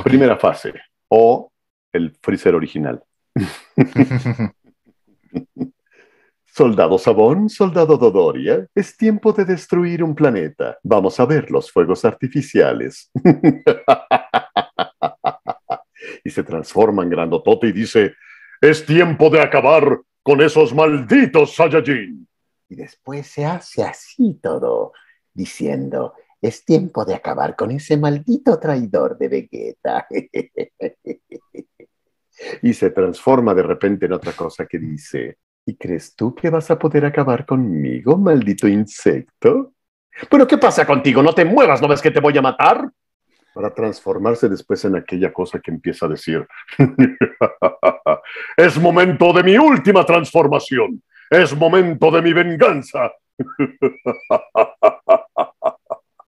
Primera fase o el freezer original. Soldado Sabón, soldado Dodoria, ¿eh? es tiempo de destruir un planeta. Vamos a ver los fuegos artificiales. y se transforma en grandotote y dice, es tiempo de acabar con esos malditos Saiyajin. Y después se hace así todo, diciendo, es tiempo de acabar con ese maldito traidor de Vegeta. y se transforma de repente en otra cosa que dice, ¿y crees tú que vas a poder acabar conmigo, maldito insecto? ¿Pero qué pasa contigo? No te muevas, ¿no ves que te voy a matar? Para transformarse después en aquella cosa que empieza a decir, es momento de mi última transformación, es momento de mi venganza.